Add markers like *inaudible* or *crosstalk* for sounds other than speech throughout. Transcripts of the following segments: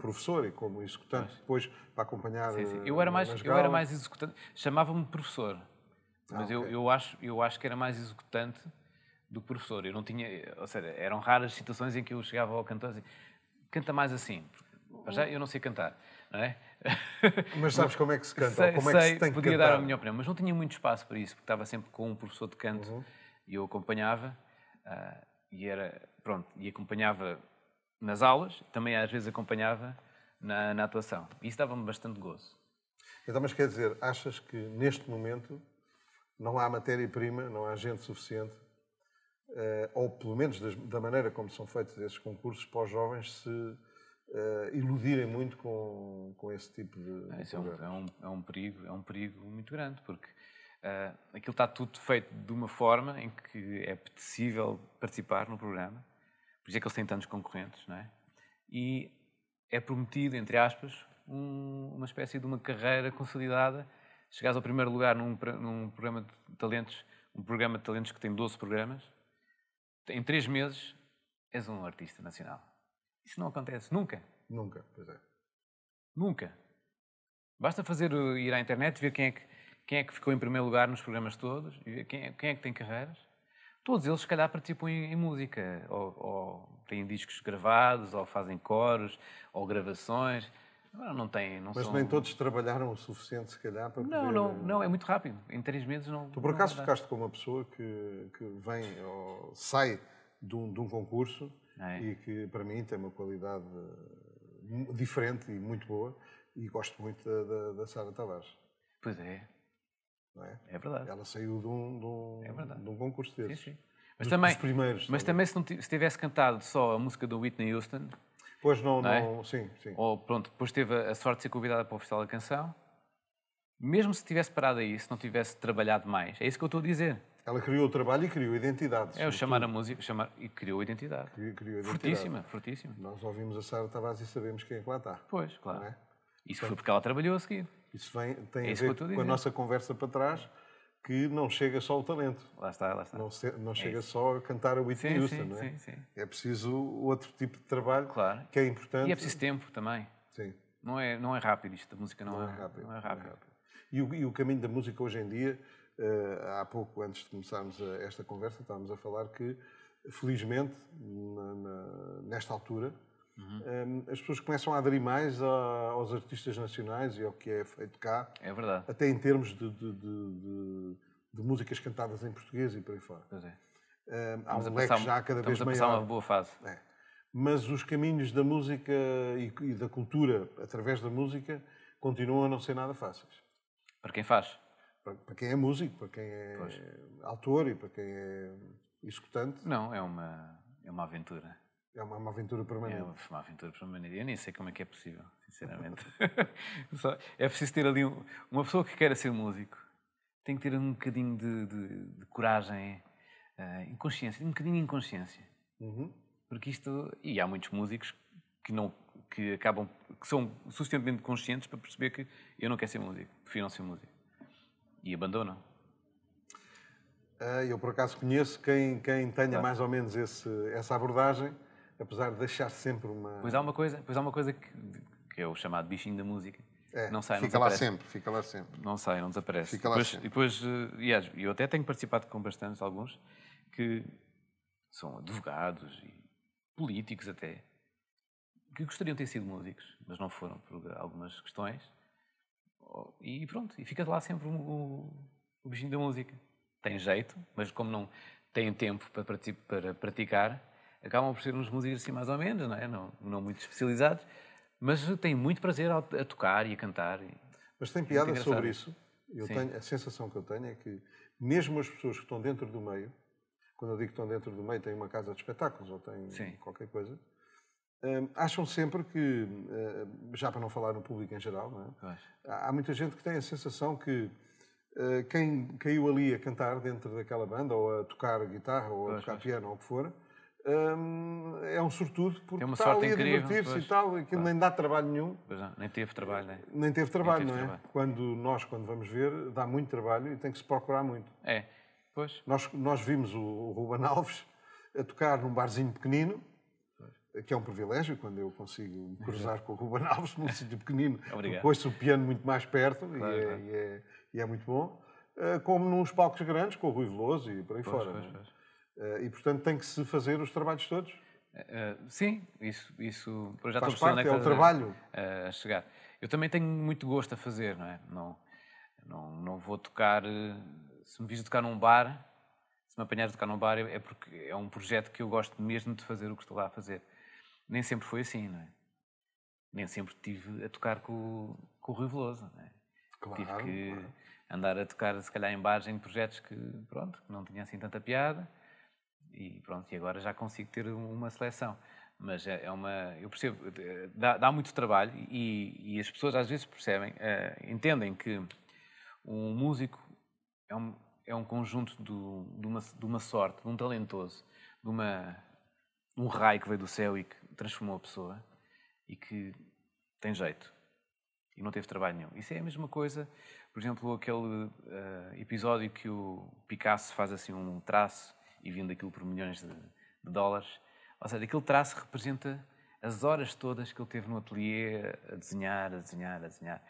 professor e como executante depois para acompanhar. Sim, sim. Eu eh, era mais, eu era mais executante, chamava-me professor, ah, mas ah, okay. eu, eu, acho, eu acho que era mais executante do que professor. Eu não tinha, ou seja, eram raras situações em que eu chegava ao cantor e canta mais assim. já eu não sei cantar, não é? *laughs* Mas sabes como é que se canta? Sei, como é que sei, se tem que podia dar a minha opinião, mas não tinha muito espaço para isso, porque estava sempre com um professor de canto uhum. e eu acompanhava uh, e era, pronto, e acompanhava nas aulas, também às vezes acompanhava na, na atuação. E isso dava-me bastante gozo. Então, mas quer dizer, achas que neste momento não há matéria-prima, não há gente suficiente, eh, ou pelo menos da maneira como são feitos esses concursos, para os jovens se eh, iludirem muito com, com esse tipo de. Isso é, um, é, um, é, um, perigo, é um perigo muito grande, porque uh, aquilo está tudo feito de uma forma em que é possível participar no programa, por isso é que eles têm tantos concorrentes, não é? E é prometido, entre aspas, um, uma espécie de uma carreira consolidada. Chegares ao primeiro lugar num, num programa de talentos, um programa de talentos que tem 12 programas, em 3 meses és um artista nacional. Isso não acontece nunca. Nunca, pois é. Nunca. Basta fazer ir à internet e ver quem é que, quem é que ficou em primeiro lugar nos programas todos e ver quem é, quem é que tem carreiras todos eles, se calhar, participam em, em música, ou, ou, têm discos gravados, ou fazem coros, ou gravações. Agora não têm, não Mas são... nem todos trabalharam o suficiente, se calhar, para não, poder... Não, eh, não, é muito rápido. Em três meses não... Tu, por acaso, ficaste com uma pessoa que, que vem ou sai de um, de um concurso ah, é. e que, para mim, tem uma qualidade eh, diferente e muito boa e gosto muito da, da, da Sara Tavares. Pois é, não é? é verdade. Ela saiu de um, de um, é de um concurso desse. Sim, sim. Mas, dos, também, dos primeiros, mas também, se, tivesse cantado só a música do Whitney Houston. Pois não, não, é? não sim, sim. Ou pronto, depois teve a, a sorte de ser convidada para o Festival da Canção. Mesmo se tivesse parado aí, se não tivesse trabalhado mais, é isso que eu estou a dizer. Ela criou o trabalho e criou a identidade. É, o chamar a música chamar, e criou a identidade. Criou, criou a identidade. Fortíssima, fortíssima. Nós ouvimos a Sara Tavares e sabemos quem é que lá está. Pois, claro. É? Isso então, foi porque ela trabalhou a seguir. Isso vem, tem é isso a ver com a nossa conversa para trás, que não chega só o talento. Lá está, lá está. Não, se, não é chega isso. só a cantar a Whitney sim, Houston, sim, não é? Sim, sim. É preciso outro tipo de trabalho claro. que é importante. E é preciso tempo também. Sim. Não é, não é rápido isto, a música não, não é, é, rápido. Não é, é rápido. Não rápido. E, o, e o caminho da música hoje em dia, eh, há pouco, antes de começarmos esta conversa, estávamos a falar que, felizmente, na, na, nesta altura, Uhum. As pessoas começam a aderir mais aos artistas nacionais e ao que é feito cá. É verdade. Até em termos de, de, de, de músicas cantadas em português e por aí fora. Pois é. Há um leque já cada vez maior. Estamos a passar uma boa fase. É. Mas os caminhos da música e, e da cultura através da música continuam a não ser nada fáceis. Para quem faz? Para, para quem é músico, para quem é pois. autor e para quem é executante. Não, é uma, é uma aventura. É uma, é uma, aventura permanente. É uma, aventura permanente. Eu nem sei como é que é possível, sinceramente. *laughs* é preciso ter ali um, uma pessoa que queira ser músico. Tem que ter um bocadinho de, de, de coragem, uh, eh, inconsciência, um bocadinho de inconsciência. Uhum. Porque isto. E há muitos músicos que não que acabam que são suficientemente conscientes para perceber que eu não quero ser músico, prefiro não ser músico. E abandonam. Uh, eu, por acaso, conheço quem, quem tenha claro. mais ou menos esse, essa abordagem apesar de deixar sempre uma. Pois há uma coisa, pois há uma coisa que, que é o chamado bichinho da música. É, não sai, fica não lá sempre, fica lá sempre. Não sai, não desaparece. Fica lá depois, sempre. Depois, eh, e eu até tenho participado com bastantes, alguns, que são advogados e políticos até, que gostariam de ter sido músicos, mas não foram por algumas questões. Oh, e pronto, e fica lá sempre o, o, o bichinho da música. Tem jeito, mas como não têm tempo para, para praticar, acabam por ser uns músicos assim mais ou menos, não é? Não, não muito especializados, mas têm muito prazer a, a tocar e a cantar. E... Mas tem é piada é sobre isso. Eu tenho, a sensação que eu tenho é que mesmo as pessoas que estão dentro do meio, quando eu digo que estão dentro do meio, têm uma casa de espetáculos ou têm Sim. qualquer coisa, hum, acham sempre que, hum, já para não falar no público em geral, é? há muita gente que tem a sensação que hum, quem caiu ali a cantar dentro daquela banda, ou a tocar guitarra, ou a tocar pois. piano, ou o que for, Hum, é um sortudo porque é uma sorte está ali a divertir-se e tal, e que claro. nem dá trabalho nenhum. Não, nem teve trabalho, né? Nem teve trabalho, nem teve não é? Trabalho. Quando nós, quando vamos ver, dá muito trabalho e tem que se procurar muito. É, pois. Nós, nós vimos o, o Ruben Alves a tocar num barzinho pequenino, pois. que é um privilégio quando eu consigo me cruzar com o Ruben Alves num *laughs* sítio pequenino, porque o piano muito mais perto claro, e, é, claro. E, é, e, é, muito bom, eh, como nos palcos grandes, com o Rui Veloso e por aí pois, fora. Pois, eh, e, portanto, tem que se fazer os trabalhos todos. Uh, sim, isso, isso já Faz estou é parte, é o trabalho. A, a chegar. Eu também tenho muito gosto a fazer, não é? Não, não, não vou tocar. Se me vis tocar num bar, se me apanhares a tocar num bar, é porque é um projeto que eu gosto mesmo de fazer o que estou lá a fazer. Nem sempre foi assim, não é? Nem sempre tive a tocar com, com o Rui Veloso, não é? Claro, tive que claro. andar a tocar, se calhar, em bares, em projetos que, pronto, que não tinha assim tanta piada e pronto, e agora já consigo ter uma seleção. Mas é, é uma. Eu percebo, dá, dá muito trabalho e, e, as pessoas às vezes percebem, uh, entendem que um músico é um, é um conjunto do, de, uma, de uma sorte, de um talentoso, de uma, um raio que veio do céu e que transformou a pessoa e que tem jeito e não teve trabalho nenhum. Isso é a mesma coisa, por exemplo, aquele uh, episódio que o Picasso faz assim um traço e vindo aquilo por milhões de, de dólares. Ou seja, aquele traço representa as horas todas que ele teve no ateliê a desenhar, a desenhar, a desenhar.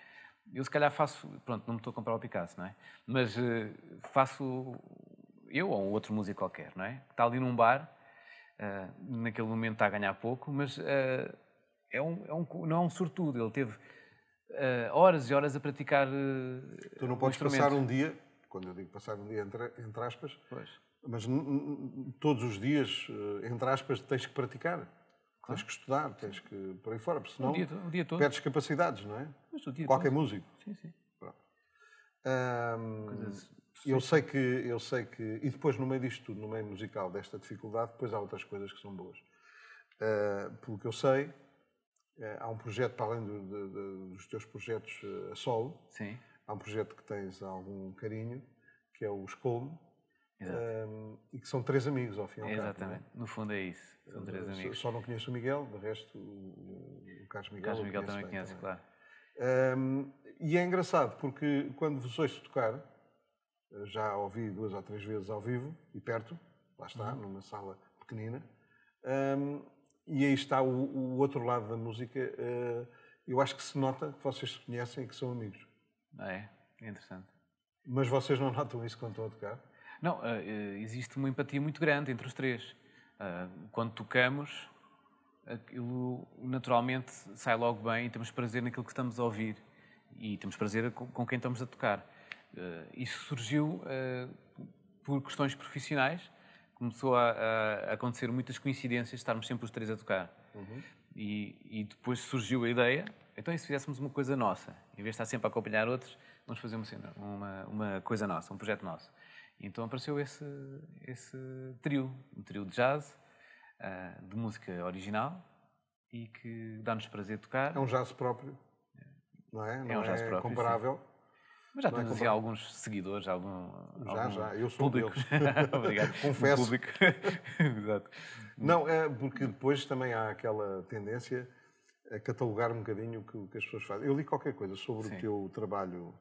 Eu se calhar faço, pronto, não me estou a comprar o Picasso, não é? Mas uh, faço eu ou um outro músico qualquer, não é? Que está ali num bar, uh, naquele momento está a ganhar pouco, mas uh, é, um, é um, não é um surtudo. ele teve horas e horas a praticar. tu não um podes passar um dia quando eu digo passar um dia entre, entre aspas, pois. mas todos os dias, eh, entre aspas, tens que praticar. Claro. Tens que estudar, tens que por aí fora, porque senão dia, dia perdes capacidades, não é? Qualquer todo. músico. Sim, sim. Hum, eu sei que eu sei que e depois no meio disto tudo, no meio musical desta dificuldade, depois há outras coisas que são boas. Uh, pelo que eu sei, uh, há um projeto para além do, do, do, dos teus projetos uh, a solo. Sim. Há um projeto que tens algum carinho, que é o Escolme, um, ehm, e que são três amigos, ao fim e ao cabo. É? Exatamente, no fundo é isso, são três uh, amigos. Só não conheço o Miguel, de resto o, o Carlos Miguel. O Carlos Miguel também conhece também. claro. Um, ehm, e é engraçado, porque quando vos ouço tocar, eh, já ouvi duas ou três vezes ao vivo, e perto, lá está, uhum. numa sala pequenina, um, ehm, e aí está o, o, outro lado da música. Uh, eu acho que se nota que vocês se conhecem e que são amigos. Ah, é, é interessante. Mas vocês não notam isso quando estão a tocar? Não, ah, eh, existe uma empatia muito grande entre os três. Ah, quando tocamos, aquilo naturalmente sai logo bem e temos prazer naquilo que estamos a ouvir e temos prazer com quem estamos a tocar. Isso surgiu por questões profissionais. Começou a, acontecer muitas coincidências estarmos sempre os três a tocar. Uhum. E, e depois surgiu a ideia então, e se fizéssemos uma coisa nossa? Em vez de estar sempre a acompanhar outros, vamos fazer uma, uma, uma coisa nossa, um projeto nosso. Então apareceu esse, esse trio, um trio de jazz, uh, de música original e que dá-nos prazer tocar. É um jazz próprio, não é? Não é um jazz é próprio. comparável. Sim. Mas já tens é temos é alguns seguidores, algum, já, algum já, eu sou público. *laughs* Obrigado. Confesso. Público. *laughs* Exato. Não, é porque depois também há aquela tendência a catalogar um bocadinho o que, que, as pessoas fazem. Eu li qualquer coisa sobre sim. o teu trabalho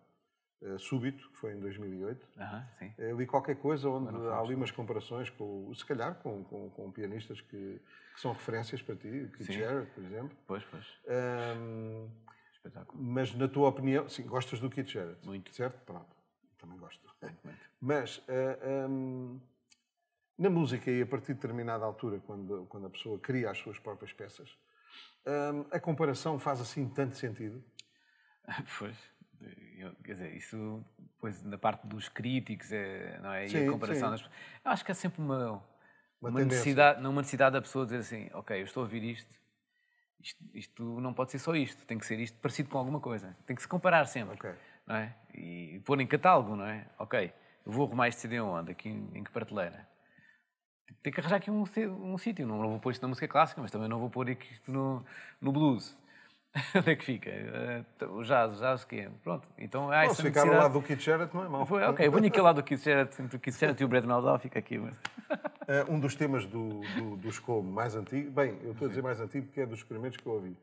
uh, súbito, que foi em 2008. sim. Eu eh, li qualquer coisa onde há ali umas comparações, com, se calhar com, com, com pianistas que, que, são referências para ti, que Jarrett, por exemplo. Pois, pois. Um, Espetáculo. Mas na tua opinião, sim, gostas do Keith Jarrett? Muito. Certo? Pronto. Também gosto. Muito, muito. *laughs* Mas uh, eh, um, na música e a partir de determinada altura, quando, quando a pessoa cria as suas próprias peças, Hum, a comparação faz assim tanto sentido? *laughs* Pois, eu, quer dizer, isso pois, na parte dos críticos é, não é? Sim, e a comparação das, Eu acho que é sempre uma, uma, uma necessidade, uma necessidade da pessoa dizer assim: ok, eu estou a ouvir isto, isto, isto, não pode ser só isto, tem que ser isto parecido com alguma coisa, tem que se comparar sempre. Okay. Não é? E pôr em catálogo, não é? Ok, eu vou arrumar este CD onde? Aqui em, em que prateleira? tem que arranjar aqui um, um sítio. Não, não vou pôr isto na música clássica, mas também não vou pôr isto no, no blues. *laughs* Onde é que fica? Uh, o jazz, o jazz que é. Pronto, então há ah, Bom, essa se é ficar ao lado do Keith Jarrett não é mal. Foi, ok, vou aqui lado do Keith Jarrett, o Keith Jarrett e o Brad Meldau fica aqui. Mas... *laughs* Eh, um dos temas do, do, dos como mais antigo, bem, eu estou a dizer mais antigo porque é dos experimentos que eu ouvi,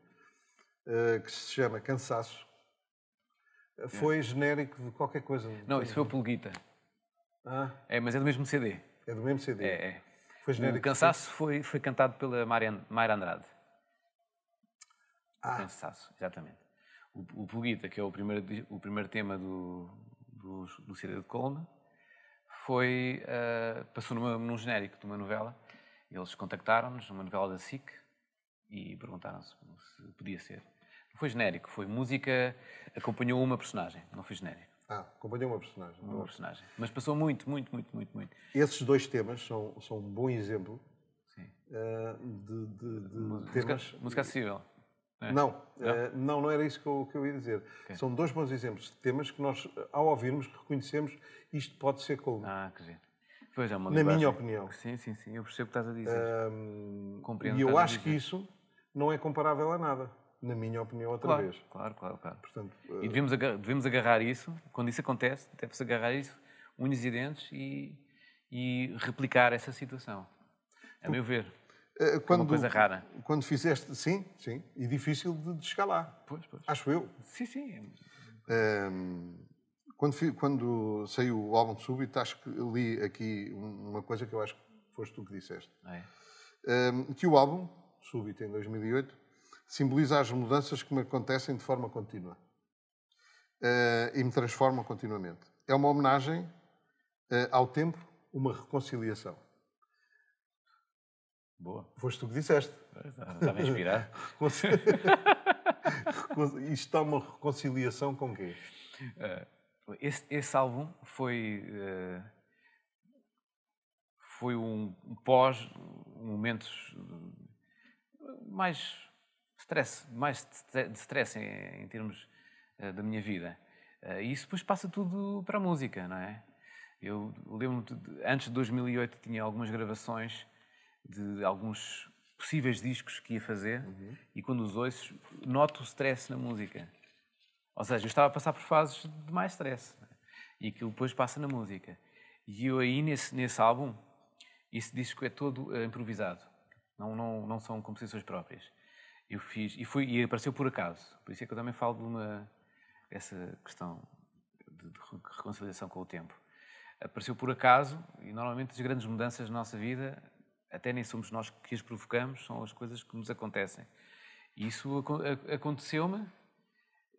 uh, que se chama Cansaço, foi é. genérico de qualquer coisa. Não, isso foi o Pulguita. Ah. É, mas é do mesmo CD. É do mesmo CD. É, é. Foi O Cansaço foi, foi cantado pela Maira Andrade. Ah. Cansaço, exatamente. O, o Puguita, que é o primeiro, o primeiro tema do, do, do de Colma, foi, uh, passou numa, num genérico de uma novela. Eles contactaram-nos numa novela da SIC e perguntaram se, se podia ser. Não foi genérico, foi música, acompanhou uma personagem, não foi genérico. Ah, acompanhou uma personagem. Uma personagem. Mas passou muito, muito, muito, muito, muito. Esses dois temas são, são um bom exemplo uh, de, de, de música, temas... Música acessível. É. Não, não? Uh, não? não, era isso que eu, que eu ia dizer. Okay. São dois bons exemplos de temas que nós, ao ouvirmos, reconhecemos isto pode ser como. Ah, que giro. Pois é, uma Na minha opinião. Sim, sim, sim. Eu percebo o que estás a dizer. Um, ah, Compreendo e eu acho que isso não é comparável a nada na minha opinião, outra claro, vez. Claro, claro, claro. Portanto, e eh, devemos agarrar, devemos agarrar isso, quando isso acontece, deve-se agarrar isso, unhas e dentes, e, e replicar essa situação, a meu ver. Eh, é quando, uma coisa rara. Quando fizeste, sim, sim, e difícil de, de chegar lá. Pois, pois. Acho eu. Sim, sim. Um, ehm, quando, quando saiu o álbum de súbito, acho que li aqui uma coisa que eu acho que foste tu que disseste. Ah, é. Um, ehm, que o álbum, súbito em 2008, simboliza as mudanças que me acontecem de forma contínua uh, e me transformam continuamente. É uma homenagem uh, ao tempo, uma reconciliação. Boa. Foste tu que disseste. Estava a inspirar. *laughs* Isto está é uma reconciliação com quê? Eh, esse, esse, álbum foi. foi um pós momentos mais stress, mais de stress em, em termos uh, da minha vida. Uh, e isso depois passa tudo para a música, não é? Eu lembro-me, antes de 2008 tinha algumas gravações de alguns possíveis discos que ia fazer uhum. e quando os ouço noto o stress na música. Ou seja, eu estava a passar por fases de mais stress é? e aquilo depois passa na música. E eu aí nesse, nesse álbum, esse disco é todo uh, improvisado, não, não, não são composições próprias eu fiz e fui e apareceu por acaso. Por isso é que eu também falo de uma essa questão de, de reconciliação com o tempo. Apareceu por acaso e normalmente as grandes mudanças na nossa vida até nem somos nós que as provocamos, são as coisas que nos acontecem. E isso aconteceu-me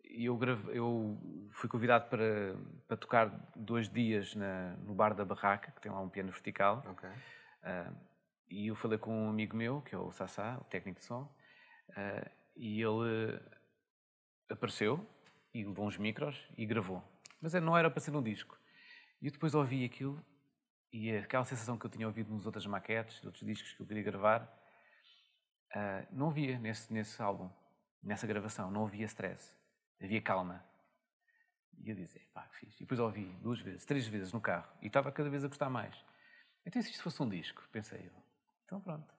e eu, grave, eu fui convidado para, para tocar dois dias na, no bar da barraca, que tem lá um piano vertical. Okay. Uh, e eu falei com um amigo meu, que é o Sassá, o técnico de som, Uh, e ele apareceu e levou uns micros e gravou. Mas é, não era para ser um disco. E eu depois ouvi aquilo e aquela sensação que eu tinha ouvido nos outras maquetes, outros discos que eu queria gravar, uh, não havia nesse, nesse álbum, nessa gravação, não havia stress, havia calma. E eu disse, pá, que fixe. E depois ouvi duas vezes, três vezes no carro e estava cada vez a gostar mais. Então, se isto fosse um disco, pensei eu, então pronto.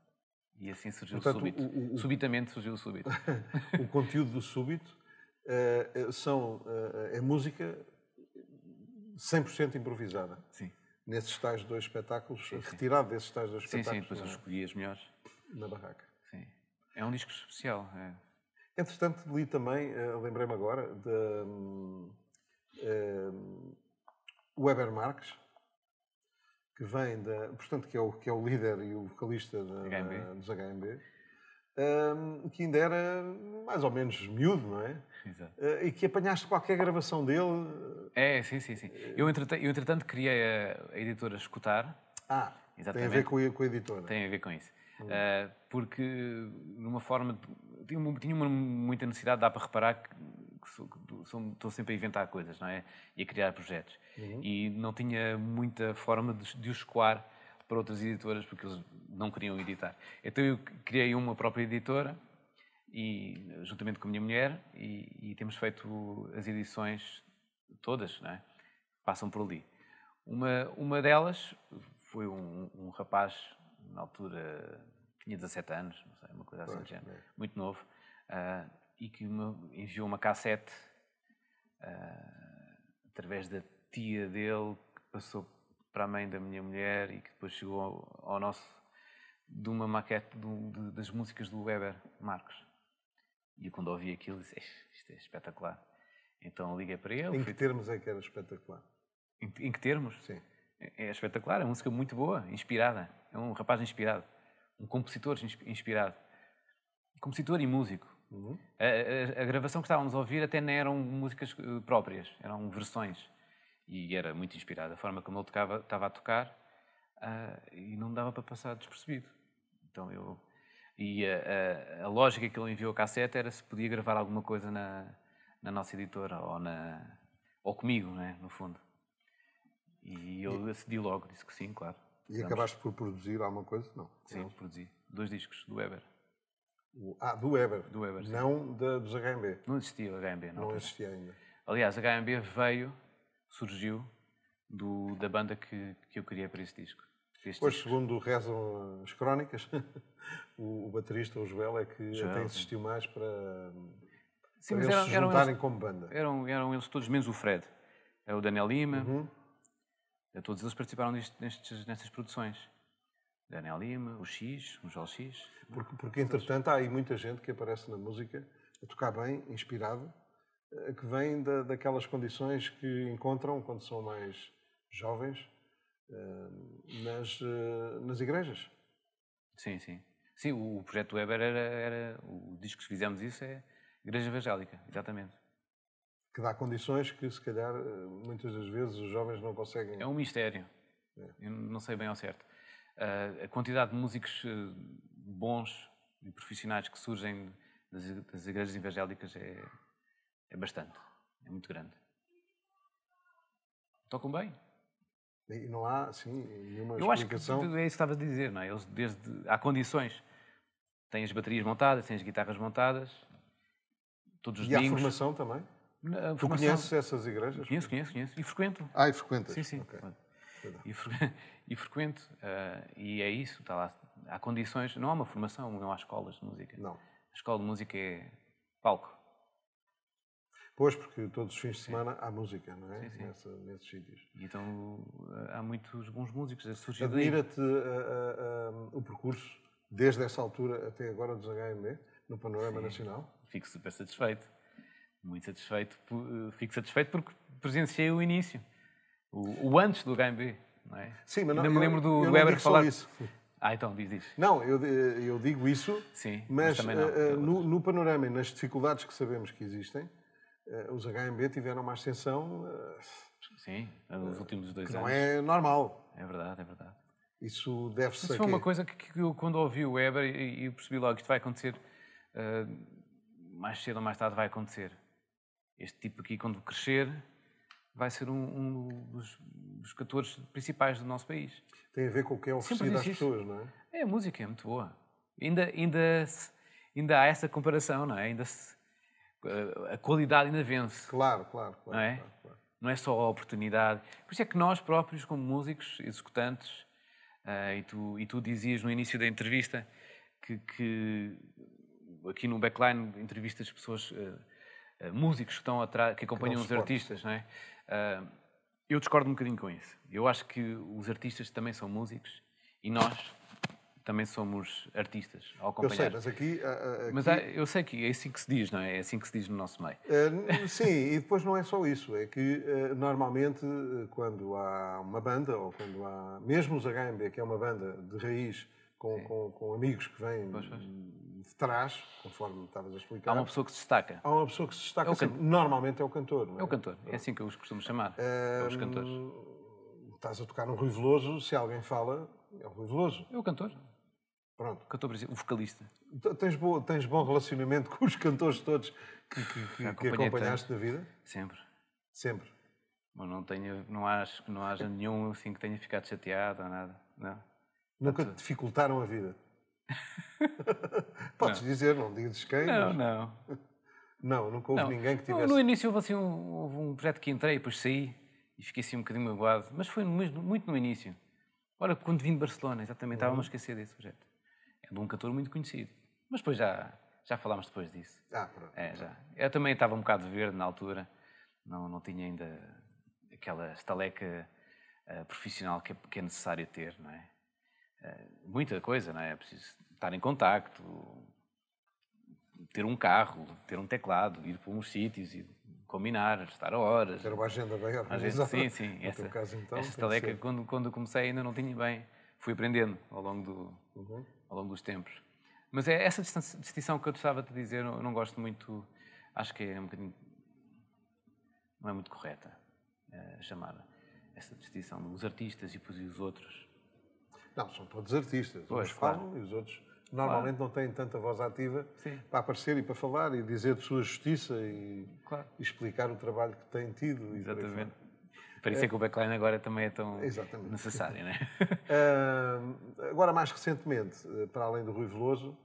E assim surgiu Portanto, o súbito. O, o, Subitamente surgiu o súbito. *laughs* o conteúdo do súbito é, são, eh, é música 100% improvisada. Sim. Nesses tais dois espetáculos, sim, sim. retirado desses tais dois espetáculos. Sim, sim, depois eu é? escolhi as melhores. Na barraca. Sim. É um disco especial. É. Entretanto, li também, lembrei-me agora, de um, um, Weber Marques, que vem da. Portanto, que é o, que é o líder e o vocalista da, HMB. dos HMB. Um, que ainda era mais ou menos miúdo, não é? Exato. Uh, e que apanhaste qualquer gravação dele. Eh, é, sim, sim, sim. Eu, entretanto, eu, entretanto criei a, eh, a, editora Escutar. Ah, Exatamente. tem a ver com a, com a editora. Tem a ver com isso. Uh, porque, numa forma, tinha, tinha uma, muita necessidade, dá para reparar, que estou sempre a inventar coisas, não é? E a criar projetos. Uhum. E não tinha muita forma de, de os escoar para outras editoras porque eles não queriam editar. Então eu criei uma própria editora e juntamente com a minha mulher e, e temos feito as edições todas, não é? Passam por ali. Uma, uma delas foi um, um rapaz, na altura tinha 17 anos, não sei, uma coisa assim, pois, é. muito novo. Uh, e que me enviou uma cassete uh, através da tia dele que passou para a mãe da minha mulher e que depois chegou ao, nosso de uma maquete de, das músicas do Weber Marcos. E eu, quando ouvi aquilo disse, isto é espetacular. Então liguei para ele. Em que fui... termos é que era espetacular? Em, em que termos? Sim. É, é espetacular, é uma música muito boa, inspirada. É um rapaz inspirado. Um compositor inspirado. Compositor e músico Uhum. A, a, a, gravação que estávamos a ouvir até nem eram músicas eh, próprias, eram versões. E era muito inspirada. A forma como ele tocava, estava a tocar uh, e não dava para passar despercebido. Então eu. E a, a, lógica que ele enviou a cassete era se podia gravar alguma coisa na, na nossa editora ou, na, ou comigo, né, no fundo. E eu e... acedi logo, disse que sim, claro. E acabaste por produzir alguma coisa? Não. Sim, produzi. Dois discos do Weber. O, ah, do Weber. Do Weber não da, dos HMB. Não existia o HMB, não. Não existia ainda. Aliás, a HMB veio, surgiu do, da banda que, que eu queria para esse disco. Pois, segundo rezam as crónicas, *laughs* o, o, baterista, o Joel, é que Joel, até insistiu sim. mais para, sim, para eles eram, se juntarem eram, como banda. Eram, eram eles todos, menos o Fred. É o Daniel Lima. Uhum. É, todos eles participaram nestes, nestas produções. Daniel Lima, o X, o João X. Porque, porque entretanto há aí muita gente que aparece na música a tocar bem, inspirado, eh, que vem da, daquelas condições que encontram quando são mais jovens eh, nas, eh, nas igrejas. Sim, sim. Sim, o projeto Weber era, era o disco que fizemos isso é Igreja Evangélica, exatamente que dá condições que, se calhar, muitas das vezes os jovens não conseguem. É um mistério. É. Eu não sei bem ao certo. Eh, a quantidade de músicos eh, bons e profissionais que surgem das, igrejas evangélicas é, é bastante, é muito grande. Tocam bem. E não há, sim, nenhuma Eu explicação. acho que é isso que estava a dizer, não é? Eles, desde, há condições. Têm as baterias montadas, têm as guitarras montadas, todos os e domingos. a formação também? conhece tu conheces essas igrejas? Conheço, conheço, conheço. E frequento. Ah, e frequentas? Sim, sim. Okay e, fre *laughs* e frequento. Uh, e é isso, está lá. Há condições, não há uma formação, não há escolas de música. Não. A escola de música é palco. Pois, porque todos os fins de semana sim. há música, não é? Sim, sim. Nessa, nesses sítios. Então eh, há muitos bons músicos a surgir Admira-te eh, o percurso, desde essa altura até agora, dos HMB, no panorama nacional? Fico super satisfeito. Muito satisfeito. Fico satisfeito porque presenciei o início. O, o antes do Gambi, não é? Sim, mas não, me lembro do, Weber falar. Isso. Ah, então, diz, diz. Não, eu, eu digo isso, Sim, mas, mas uh, no, no, panorama e nas dificuldades que sabemos que existem, uh, os HMB tiveram uma ascensão. Uh, Sim, nos últimos dois anos. Não é normal. É verdade, é verdade. Isso deve-se. Isso foi uma coisa que, que, eu, quando ouvi o Weber, e, percebi logo que isto vai acontecer, mais cedo ou mais tarde vai acontecer. Este tipo aqui, quando crescer, vai ser um, um dos, dos, cantores principais do nosso país. Tem a ver com o que é oferecido às pessoas, não é? É, a música é muito boa. Ainda, ainda, ainda há essa comparação, não é? Ainda se, eh, a qualidade ainda vence. Claro, claro, claro. Não é? Claro, claro. Não é só a oportunidade. Por isso é que nós próprios, como músicos, executantes, uh, e, tu, e tu dizias no início da entrevista que, que aqui no backline entrevistas pessoas. Uh, eh, músicos que estão atrás, que acompanham que os suporte. artistas, não é? Eh, eu discordo um bocadinho com isso. Eu acho que os artistas também são músicos e nós também somos artistas ao acompanhar. Eu sei, mas aqui... Eh, aqui... Mas há, eu sei que é assim que se diz, não é? É assim que se diz no nosso meio. sim, e depois não é só isso. É que, normalmente, quando há uma banda, ou quando há... Mesmo os HMB, que é uma banda de raiz, com, com, com amigos que vêm pois, pois de trás, conforme estavas a explicar. Há uma pessoa que se destaca. Há uma pessoa que se destaca. É can... Normalmente é o cantor, não é? É o cantor, é assim que eu os costumo chamar. É... os cantores. Estás a tocar no Rui Veloso, se alguém fala, é o Rui Veloso. É o cantor. Pronto. Cantor brasileiro, o vocalista. Tens, bo... Tens bom relacionamento *laughs* com os cantores todos que, que, que, que acompanhaste na vida? Sempre. Sempre. Bom, não tenho, não acho que não haja nenhum assim que tenha ficado chateado ou nada. Não. Nunca te dificultaram a vida? *laughs* Podes não. dizer, não dizes quem. Não, mas... não. Não, nunca houve não. ninguém que tivesse. No, início houve, assim, um, houve um projeto que entrei, depois saí e fiquei assim um bocadinho magoado, mas foi muito no início. Ora, quando vim de Barcelona, exatamente, estava-me a uhum. esquecer desse projeto. É de um cantor muito conhecido. Mas depois já, já falámos depois disso. Ah, pronto. É, já. Eu também estava um bocado verde na altura, não, não tinha ainda aquela estaleca uh, profissional que é, que é necessário ter, não é? É muita coisa, não é? É preciso estar em contacto, ter um carro, ter um teclado, ir para uns sítios e combinar, estar a horas. Ter uma agenda bem organizada. Sim, sim. No essa, caso, então, essa taleca, quando, quando comecei, ainda não tinha bem. Fui aprendendo ao longo, do, uhum. ao longo dos tempos. Mas é essa distinção que eu gostava de dizer, eu não gosto muito, acho que é um bocadinho, não é muito correta a eh, chamada, essa distinção dos artistas e depois os outros. Não, são todos artistas. Pois, Uns falam claro. e os outros normalmente claro. não têm tanta voz ativa Sim. para aparecer e para falar e dizer de sua justiça e, claro. explicar o trabalho que têm tido. Exatamente. Para isso é que o backline agora também é tão Exatamente. necessário, não é? uh, agora, mais recentemente, eh, para além do Rui Veloso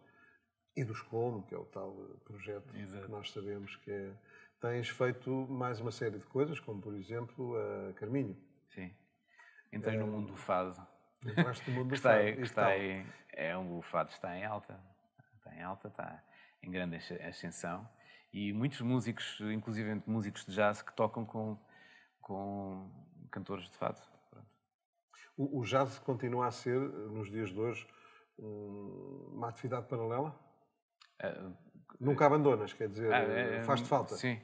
e do Escolmo, que é o tal eh, projeto Exato. que nós sabemos que é, tens feito mais uma série de coisas, como por exemplo a Carminho. Sim. Entrei uh, no mundo do fado gosto do está, fado. Está aí, é um, o fado está em alta. Está em alta, está em grande ascensão. E muitos músicos, inclusive músicos de jazz, que tocam com, com cantores de fado. O, o jazz continua a ser, nos dias de hoje, uma atividade paralela? Uh, Nunca abandonas, quer dizer, uh, uh, faz-te falta? Sim.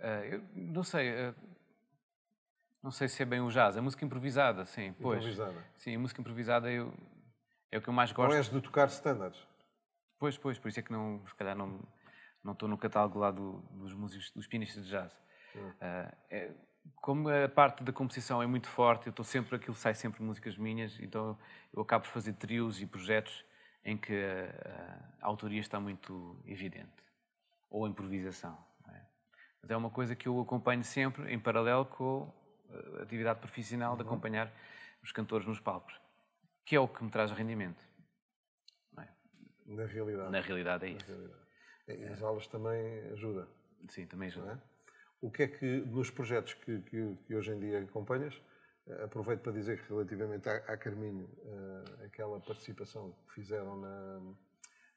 Ah, eu não sei não sei se é bem o jazz, a é música improvisada, sim, pois. Improvisada. Sim, a música improvisada eu, é o que eu mais gosto. Não és de tocar standards? Pois, pois, por isso é que não, se calhar não não estou no catálogo lá do, dos músicos, dos pianistas de jazz. Hum. Uh, é, como a parte da composição é muito forte, eu estou sempre, aquilo sai sempre músicas minhas, então eu acabo por fazer trios e projetos em que a, a autoria está muito evidente, ou a improvisação. É? Mas é uma coisa que eu acompanho sempre em paralelo com eh, atividade profissional de uhum. acompanhar os cantores nos palcos, que é o que me traz rendimento. É? Na realidade. Na realidade é isso. Realidade. E é. as aulas também ajudam. Sim, também ajuda. É? O que é que, nos projetos que, que, que, hoje em dia acompanhas, eh, aproveito para dizer que relativamente à, à Carminho, eh, aquela participação que fizeram na,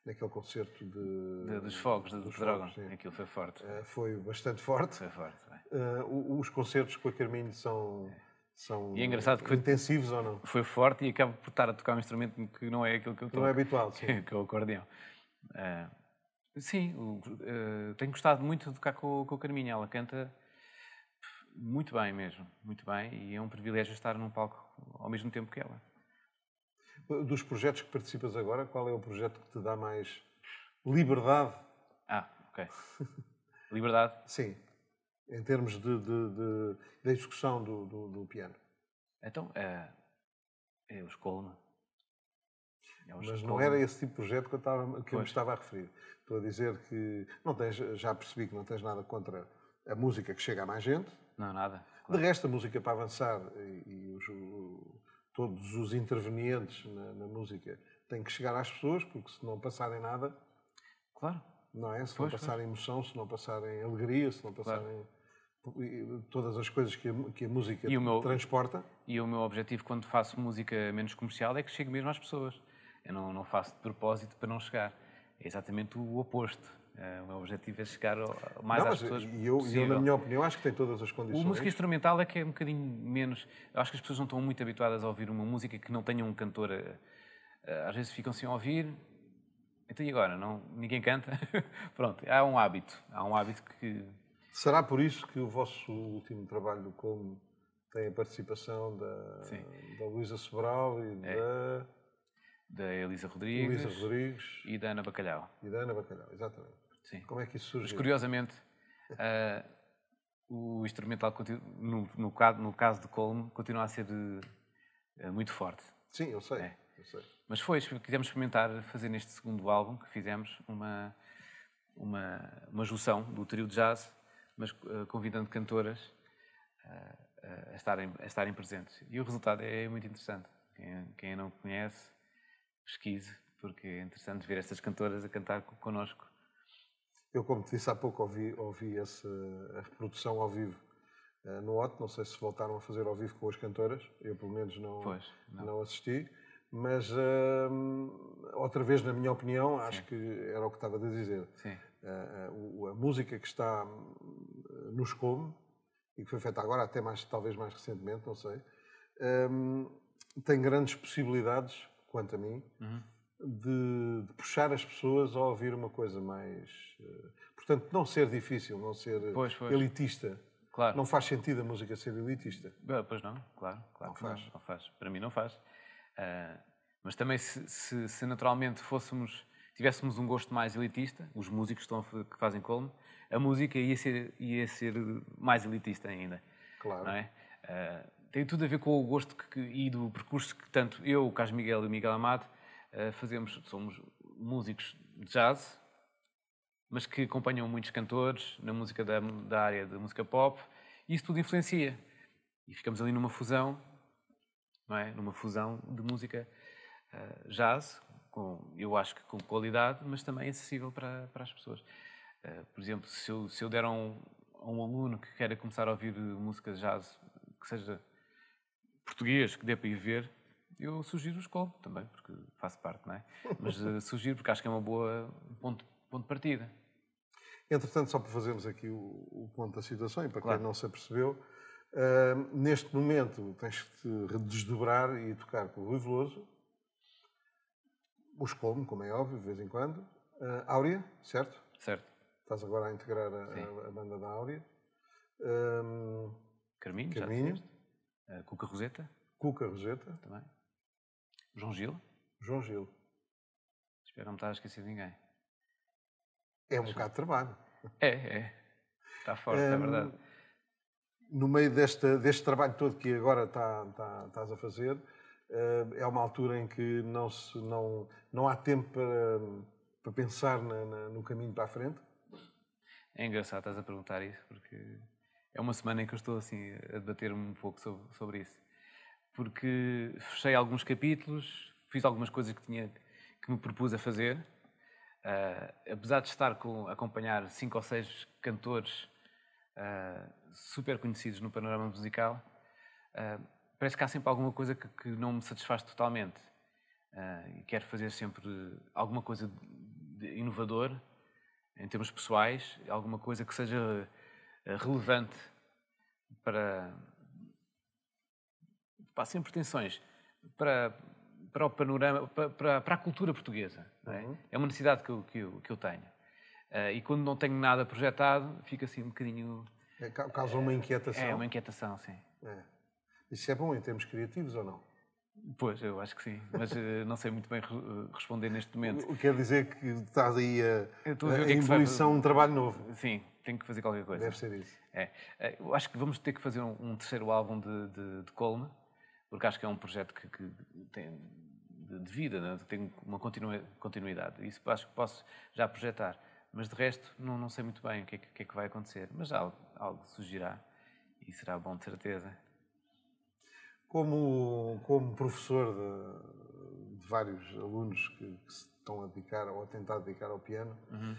naquele concerto de, de, dos fogos, de, dos, dos Dragon. Aquilo foi forte. foi bastante forte. Foi forte. Uh, os concertos com a Carminho são são e é engraçado que intensivos foi, ou não? Foi forte e acabo por estar a tocar um instrumento que não é aquilo que eu toco. Não é habitual, sim. *laughs* Que, é o acordeão. Uh, sim, uh, tenho gostado muito de tocar com, com a Carminha. Ela canta muito bem mesmo, muito bem. E é um privilégio estar num palco ao mesmo tempo que ela. Dos projetos que participas agora, qual é o projeto que te dá mais liberdade? Ah, ok. *laughs* liberdade? Sim em termos de, de, de da execução do, do, do, piano? Então, é, é o Skolna. É Mas Skolna. não era esse tipo de projeto que eu, estava, que eu me estava a referir. Estou a dizer que não tens, já percebi que não tens nada contra a música que chega a mais gente. Não, nada. Claro. De resto, a música para avançar e, e os, o, todos os intervenientes na, na, música têm que chegar às pessoas, porque se não passarem nada. Claro. Não é? Se pois, não passarem emoção, se não passarem alegria, se não passarem. Claro todas as coisas que a, que a música e meu, transporta. E o meu objetivo quando faço música menos comercial é que chegue mesmo às pessoas. Eu não, não faço de propósito para não chegar. É exatamente o oposto. É, o meu objetivo é chegar mais não, às pessoas. E eu, eu, na minha opinião, acho que tem todas as condições. A música instrumental é que é um bocadinho menos. Eu acho que as pessoas não estão muito habituadas a ouvir uma música que não tenha um cantor. Às vezes ficam sem ouvir. Então e agora? Não, ninguém canta? *laughs* Pronto, há um hábito. Há um hábito que Será por isso que o vosso último trabalho como tem a participação da, da Luísa Sobral e é. da... Da Elisa Rodrigues, Rodrigues e da Ana Bacalhau. E da Ana Bacalhau, exatamente. Sim. Como é que isso surgiu? Mas, curiosamente, uh, *laughs* o instrumental, no, no, caso, no caso de Colm, continua a ser uh, muito forte. Sim, eu sei, é. eu sei. Mas foi, quisemos experimentar fazer neste segundo álbum que fizemos uma, uma, uma junção do trio de jazz mas eh, convidando cantoras eh, eh, a, estarem, a estarem presentes. E o resultado é muito interessante. Quem, quem não conhece, pesquise, porque é interessante ver estas cantoras a cantar connosco. Eu, como te disse há pouco, ouvi, ouvi essa, a reprodução ao vivo no OT. Não sei se voltaram a fazer ao vivo com as cantoras. Eu, pelo menos, não, pois, não. não. assisti. Mas, ehm, outra vez, na minha opinião, Sim. acho que era o que estava a dizer. Sim. Eh, eh, a música que está hum, nos Scom e que foi feita agora, até mais, talvez mais recentemente, não sei, hum, tem grandes possibilidades, quanto a mim, uhum. de, de, puxar as pessoas a ouvir uma coisa mais. Eh, portanto, não ser difícil, não ser pois, pois. elitista. Claro. Não faz sentido a música ser elitista. Pois não, claro, claro não, faz. Não, não faz. Para mim não faz. Uh, mas também se, se, se naturalmente fôssemos tivéssemos um gosto mais elitista, os músicos estão que fazem Colmo, a música ia ser, ia ser mais elitista ainda. Claro. É? Uh, tem tudo a ver com o gosto que, e do percurso que tanto eu, o Carlos Miguel e o Miguel Amado uh, fazemos. Somos músicos de jazz, mas que acompanham muitos cantores na música da, da área da música pop, e isso tudo influencia. E ficamos ali numa fusão, não é? Numa fusão de música uh, jazz com, eu acho que com qualidade, mas também acessível para, para as pessoas. Uh, por exemplo, se eu, se eu der a um, um aluno que queira começar a ouvir música jazz que seja português, que dê para ir ver, eu sugiro o Escol também, porque faço parte, não é? Mas uh, *laughs* sugiro porque acho que é uma boa ponto, ponto de partida. Entretanto, só para fazermos aqui o, o ponto da situação, e para claro. quem não se apercebeu, uh, neste momento tens de te desdobrar e tocar com o Rui Veloso, os como, como é óbvio, de vez em quando. Uh, Áurea, certo? Certo. Estás agora a integrar a, a banda da Áurea. Um, ehm, Carminho, Carminho. já uh, Cuca Roseta. Cuca Roseta. Também. João Gil. João Gil. Espero não estar a esquecer de ninguém. É um Acho... bocado de trabalho. É, é. Está forte, um, é ehm, verdade. No meio deste, deste trabalho todo que agora está tá, estás a fazer, eh, é uma altura em que não, se, não, não há tempo para, para pensar na, na, no caminho para a frente? É engraçado estás a perguntar isso, porque é uma semana em que eu estou assim, a debater-me um pouco sobre, sobre isso. Porque fechei alguns capítulos, fiz algumas coisas que, tinha, que me propus a fazer. Uh, apesar de estar com acompanhar cinco ou seis cantores uh, super conhecidos no panorama musical, uh, parece que há sempre alguma coisa que, que não me satisfaz totalmente. Uh, e quero fazer sempre alguma coisa de, de inovador em termos pessoais, alguma coisa que seja ah, relevante para, para sem pretensões, para, para o panorama, para, para a cultura portuguesa. É? Uhum. é? uma necessidade que eu, que eu, que eu tenho. Uh, e quando não tenho nada projetado, fica assim um bocadinho. É, causa uma inquietação. É, uma inquietação, sim. É. Isso é bom em termos criativos ou não? Pois, eu acho que sim, mas eh, não sei muito bem eh, responder neste momento. Quer dizer que estás aí a, a, a ebulição é de um trabalho novo. Sim, tenho que fazer qualquer coisa. Deve ser isso. É, é. Eu acho que vamos ter que fazer um, um terceiro álbum de, de, de Colme, porque acho que é um projeto que, que tem de, de vida, né? tem uma continuidade. Isso acho que posso já projetar. Mas de resto, não, não sei muito bem o que é que, que, é que vai acontecer. Mas algo, algo surgirá e será bom de certeza como, como professor de, de vários alunos que, que, se estão a dedicar ou a tentar dedicar ao piano, uhum.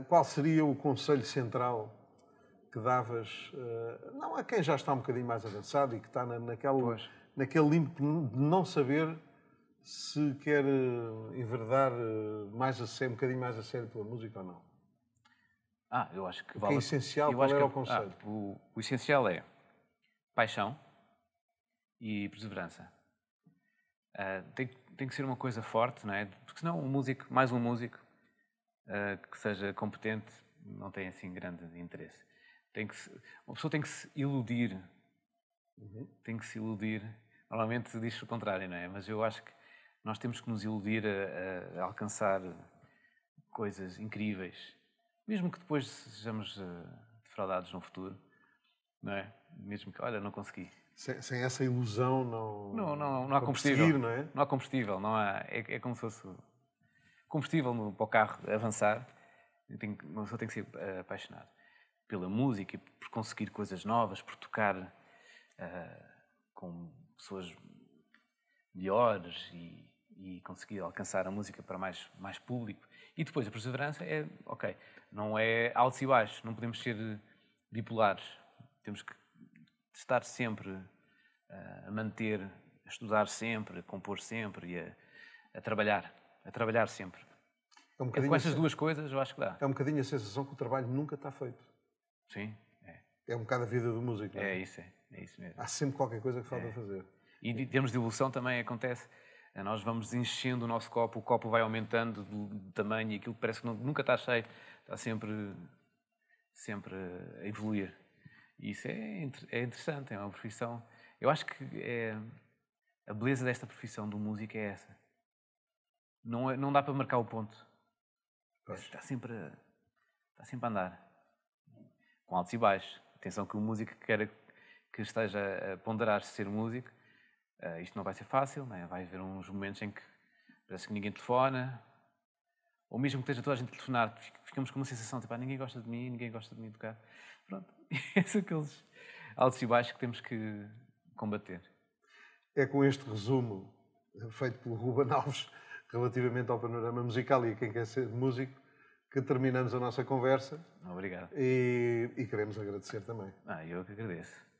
uh, qual seria o conselho central que davas, uh, não a quem já está um bocadinho mais avançado e que está na, naquela, naquele limite de não saber se quer eh, enverdar mais a sério, um bocadinho mais a sério pela música ou não? Ah, eu acho que vale. O que é essencial, qual era que, o conselho? Ah, o, o essencial é paixão, e perseverança. Uh, tem, tem, que ser uma coisa forte, não é? Porque senão um músico, mais um músico, uh, que seja competente, não tem assim grande interesse. Tem que se, uma pessoa tem que se iludir. Uhum. Tem que se iludir. Normalmente se diz o contrário, não é? Mas eu acho que nós temos que nos iludir a, a, a alcançar coisas incríveis. Mesmo que depois sejamos uh, defraudados no futuro, não é? Mesmo que, olha, não consegui. Sem, sem essa ilusão não... Não, não, não há combustível. combustível. Não, é? não há combustível, não há... É, é como se fosse combustível no, para o carro avançar. uma pessoa tem que ser eh, apaixonado pela música, por conseguir coisas novas, por tocar uh, com pessoas melhores e, e, conseguir alcançar a música para mais, mais público. E depois a perseverança é, ok, não é altos e baixos, não podemos ser bipolares, temos que de estar sempre eh, a manter, a estudar sempre, a compor sempre e a, a trabalhar, a trabalhar sempre. É um é com essas duas coisas eu acho que dá. É um bocadinho a sensação que o trabalho nunca está feito. Sim, é. É um bocado a vida do músico. É? é, isso, é, é isso mesmo. Há sempre qualquer coisa que falta é. fazer. E em termos de evolução também acontece. Eh, nós vamos enchendo o nosso copo, o copo vai aumentando de tamanho e aquilo parece que nunca está cheio, está sempre, sempre a evoluir. E isso é, é interessante, é uma profissão. Eu acho que é, a beleza desta profissão do músico é essa. Não, é, não dá para marcar o ponto. Está sempre, a, está sempre a andar. Com altos e baixos. Atenção que o músico que, queira, que esteja a ponderar -se ser músico, uh, isto não vai ser fácil, né? vai haver uns momentos em que parece que ninguém telefona, ou mesmo que esteja toda a gente a telefonar, ficamos com uma sensação tipo, ah, ninguém gosta de mim, ninguém gosta de mim tocar. Pronto. *laughs* Esse é aqueles altos e baixos que temos que combater. É com este resumo feito pelo Ruben Alves relativamente ao panorama musical e a quem quer ser músico que terminamos a nossa conversa. Obrigado. E, e queremos agradecer também. Ah, eu que agradeço.